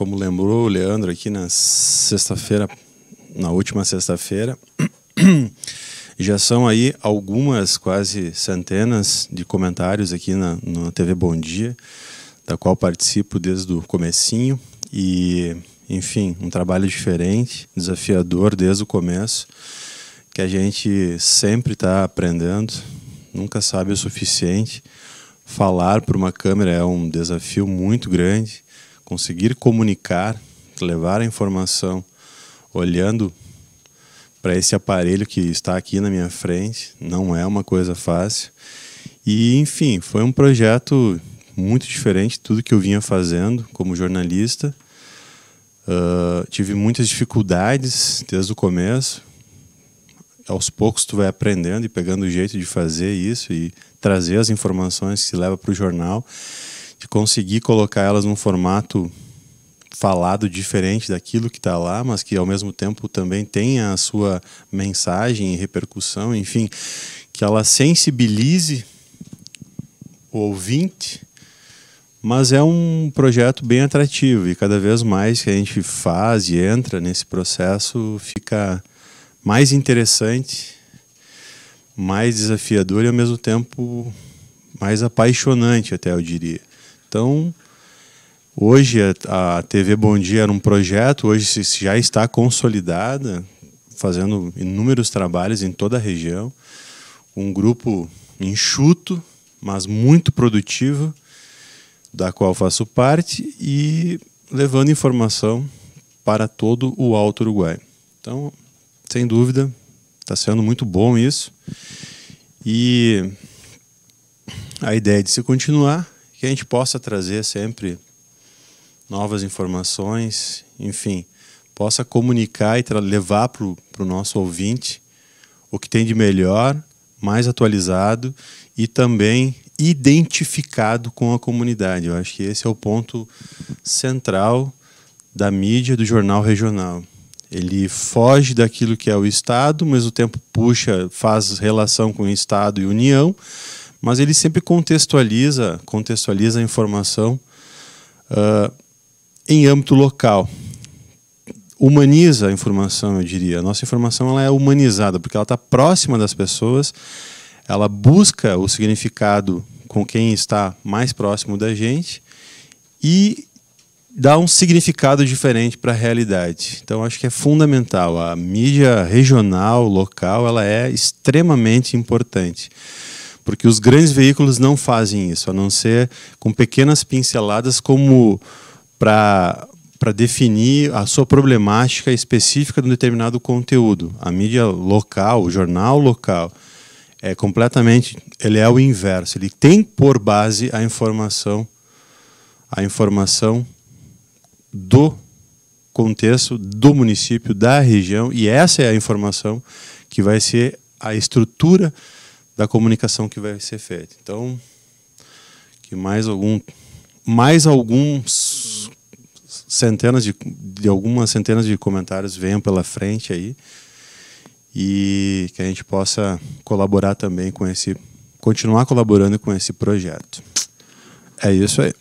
como lembrou o Leandro aqui na sexta-feira, na última sexta-feira, já são aí algumas quase centenas de comentários aqui na, na TV Bom Dia, da qual participo desde o comecinho e, enfim, um trabalho diferente, desafiador desde o começo, que a gente sempre está aprendendo, nunca sabe o suficiente. Falar para uma câmera é um desafio muito grande conseguir comunicar, levar a informação olhando para esse aparelho que está aqui na minha frente, não é uma coisa fácil. E, enfim, foi um projeto muito diferente de tudo que eu vinha fazendo como jornalista. Uh, tive muitas dificuldades desde o começo. Aos poucos tu vai aprendendo e pegando o jeito de fazer isso e trazer as informações que se leva para o jornal de conseguir colocar elas num formato falado diferente daquilo que está lá, mas que ao mesmo tempo também tem a sua mensagem e repercussão, enfim, que ela sensibilize o ouvinte. Mas é um projeto bem atrativo e cada vez mais que a gente faz e entra nesse processo fica mais interessante, mais desafiador e ao mesmo tempo mais apaixonante, até eu diria. Então, hoje a, a TV Bom Dia era um projeto, hoje já está consolidada, fazendo inúmeros trabalhos em toda a região. Um grupo enxuto, mas muito produtivo, da qual faço parte e levando informação para todo o Alto Uruguai. Então, sem dúvida, está sendo muito bom isso. E a ideia é de se continuar que a gente possa trazer sempre novas informações, enfim, possa comunicar e levar para o nosso ouvinte o que tem de melhor, mais atualizado e também identificado com a comunidade. Eu acho que esse é o ponto central da mídia do jornal regional. Ele foge daquilo que é o Estado, mas o tempo puxa, faz relação com o Estado e União, mas ele sempre contextualiza, contextualiza a informação uh, em âmbito local. Humaniza a informação, eu diria. A nossa informação ela é humanizada, porque ela está próxima das pessoas, ela busca o significado com quem está mais próximo da gente e dá um significado diferente para a realidade. Então acho que é fundamental a mídia regional, local, ela é extremamente importante porque os grandes veículos não fazem isso, a não ser com pequenas pinceladas como para para definir a sua problemática específica de um determinado conteúdo. A mídia local, o jornal local, é completamente, ele é o inverso. Ele tem por base a informação, a informação do contexto do município, da região, e essa é a informação que vai ser a estrutura da comunicação que vai ser feita. Então, que mais algum mais alguns centenas de, de algumas centenas de comentários venham pela frente aí e que a gente possa colaborar também com esse continuar colaborando com esse projeto. É isso aí.